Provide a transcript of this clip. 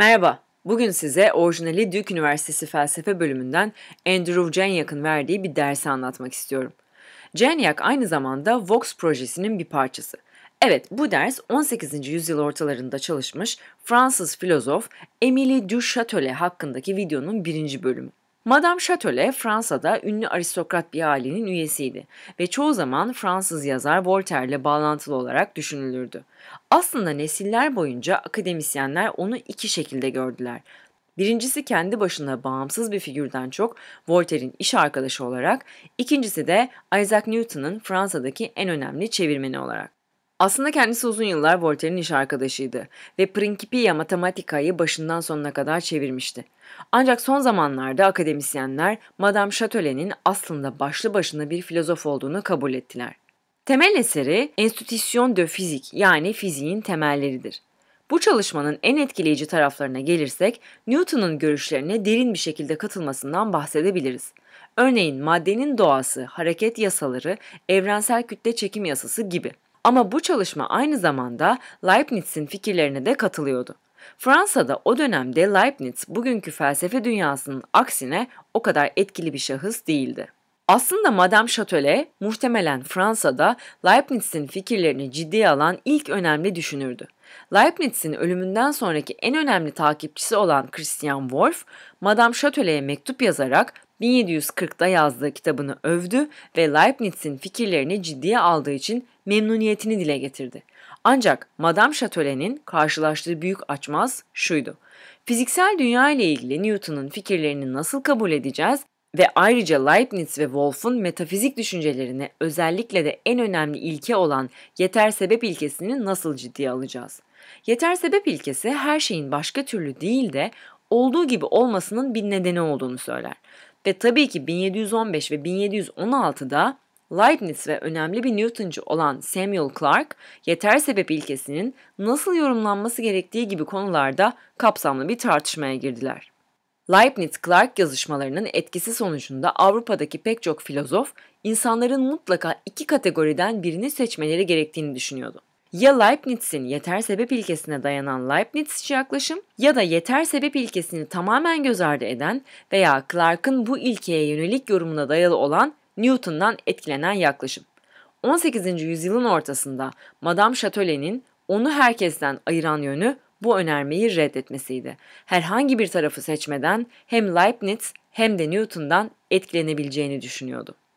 Merhaba, bugün size orijinali Duke Üniversitesi Felsefe bölümünden Andrew Jenyak'ın verdiği bir dersi anlatmak istiyorum. Jenyak aynı zamanda Vox projesinin bir parçası. Evet, bu ders 18. yüzyıl ortalarında çalışmış Fransız filozof Emile du Châtelet hakkındaki videonun birinci bölümü. Madame Châtelet Fransa'da ünlü aristokrat bir ailenin üyesiydi ve çoğu zaman Fransız yazar Voltaire ile bağlantılı olarak düşünülürdü. Aslında nesiller boyunca akademisyenler onu iki şekilde gördüler. Birincisi kendi başına bağımsız bir figürden çok Voltaire'in iş arkadaşı olarak, ikincisi de Isaac Newton'ın Fransa'daki en önemli çevirmeni olarak. Aslında kendisi uzun yıllar Voltaire'in iş arkadaşıydı ve Principia Mathematica'yı başından sonuna kadar çevirmişti. Ancak son zamanlarda akademisyenler Madame Chatelet'in aslında başlı başına bir filozof olduğunu kabul ettiler. Temel eseri Institution de Fizik yani fiziğin temelleridir. Bu çalışmanın en etkileyici taraflarına gelirsek Newton'un görüşlerine derin bir şekilde katılmasından bahsedebiliriz. Örneğin maddenin doğası, hareket yasaları, evrensel kütle çekim yasası gibi. Ama bu çalışma aynı zamanda Leibniz'in fikirlerine de katılıyordu. Fransa'da o dönemde Leibniz bugünkü felsefe dünyasının aksine o kadar etkili bir şahıs değildi. Aslında Madame Châtelet muhtemelen Fransa'da Leibniz'in fikirlerini ciddiye alan ilk önemli düşünürdü. Leibniz'in ölümünden sonraki en önemli takipçisi olan Christian Wolff, Madame Chatelet'e mektup yazarak 1740'da yazdığı kitabını övdü ve Leibniz'in fikirlerini ciddiye aldığı için memnuniyetini dile getirdi. Ancak Madame Chatelet'in karşılaştığı büyük açmaz şuydu. Fiziksel dünya ile ilgili Newton'un fikirlerini nasıl kabul edeceğiz ve ayrıca Leibniz ve Wolff'un metafizik düşüncelerini, özellikle de en önemli ilke olan yeter sebep ilkesini nasıl ciddiye alacağız? Yeter sebep ilkesi her şeyin başka türlü değil de olduğu gibi olmasının bir nedeni olduğunu söyler. Ve tabii ki 1715 ve 1716'da Leibniz ve önemli bir Newtoncu olan Samuel Clarke, yeter sebep ilkesinin nasıl yorumlanması gerektiği gibi konularda kapsamlı bir tartışmaya girdiler. Leibniz-Clark yazışmalarının etkisi sonucunda Avrupa'daki pek çok filozof, insanların mutlaka iki kategoriden birini seçmeleri gerektiğini düşünüyordu. Ya Leibniz'in yeter sebep ilkesine dayanan Leibnizci yaklaşım ya da yeter sebep ilkesini tamamen göz ardı eden veya Clark'ın bu ilkeye yönelik yorumuna dayalı olan Newton'dan etkilenen yaklaşım. 18. yüzyılın ortasında Madame Chatelet'in onu herkesten ayıran yönü bu önermeyi reddetmesiydi. Herhangi bir tarafı seçmeden hem Leibniz hem de Newton'dan etkilenebileceğini düşünüyordu.